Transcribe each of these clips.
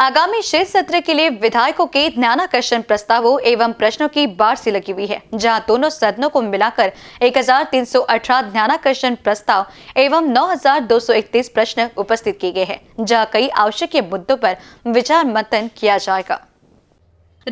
आगामी शीत सत्र के लिए विधायकों के ध्यानाकर्षण प्रस्तावों एवं प्रश्नों की से लगी हुई है जहां दोनों सदनों को मिलाकर 1318 ध्यानाकर्षण प्रस्ताव एवं 9231 प्रश्न उपस्थित किए गए हैं जहां कई आवश्यक मुद्दों पर विचार मंथन किया जाएगा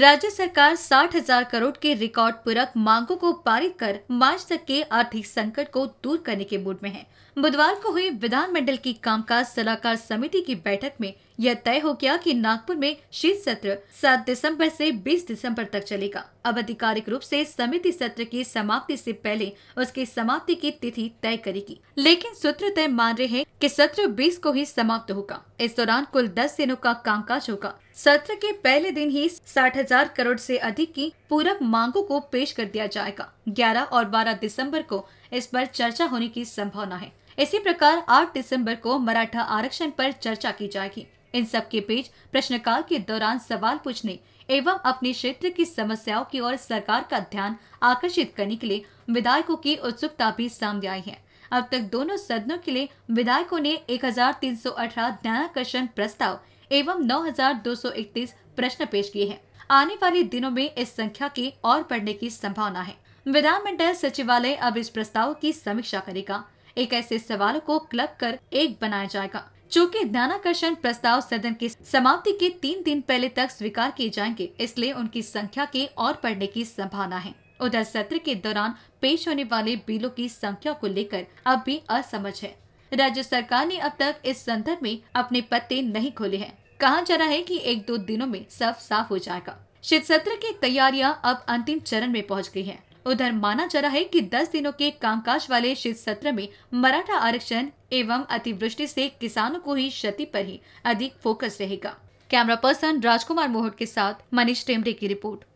राज्य सरकार साठ हजार करोड़ के रिकॉर्ड पूरक मांगों को पारित कर मार्च तक के आर्थिक संकट को दूर करने के मूड में है बुधवार को हुई विधानमंडल की कामकाज सलाहकार समिति की बैठक में यह तय हो गया कि नागपुर में शीत सत्र 7 दिसंबर से 20 दिसंबर तक चलेगा अब आधिकारिक रूप से समिति सत्र की समाप्ति से पहले उसकी समाप्ति की तिथि तय करेगी लेकिन सूत्र तय मान रहे हैं कि सत्र 20 को ही समाप्त होगा इस दौरान कुल 10 दिनों का कामकाज होगा सत्र के पहले दिन ही साठ हजार करोड़ से अधिक की पूरक मांगों को पेश कर दिया जाएगा 11 और 12 दिसंबर को इस पर चर्चा होने की संभावना है इसी प्रकार 8 दिसंबर को मराठा आरक्षण पर चर्चा की जाएगी इन सब के बीच प्रश्नकाल के दौरान सवाल पूछने एवं अपने क्षेत्र की समस्याओं की ओर सरकार का ध्यान आकर्षित करने के लिए विधायकों की उत्सुकता भी सामने आई है अब तक दोनों सदनों के लिए विधायकों ने 1318 न्यायाकर्षण प्रस्ताव एवं 9,231 प्रश्न पेश किए हैं आने वाले दिनों में इस संख्या के और बढ़ने की संभावना है विधान मंडल सचिवालय अब इस प्रस्ताव की समीक्षा करेगा एक ऐसे सवाल को क्लब कर एक बनाया जाएगा चूँकि ध्यानाकर्षण प्रस्ताव सदन की समाप्ति के तीन दिन पहले तक स्वीकार किए जाएंगे इसलिए उनकी संख्या के और बढ़ने की संभावना है उधर सत्र के दौरान पेश होने वाले बिलों की संख्या को लेकर अब भी असमझ है राज्य सरकार ने अब तक इस संदर्भ में अपने पत्ते नहीं खोले हैं कहा जा रहा है कि एक दो दिनों में सब साफ हो जाएगा शीत सत्र की तैयारियां अब अंतिम चरण में पहुंच गई हैं। उधर माना जा रहा है कि 10 दिनों के कामकाज वाले शीत सत्र में मराठा आरक्षण एवं अतिवृष्टि से किसानों को ही क्षति पर ही अधिक फोकस रहेगा कैमरा पर्सन राजकुमार मोहट के साथ मनीष टेमरे की रिपोर्ट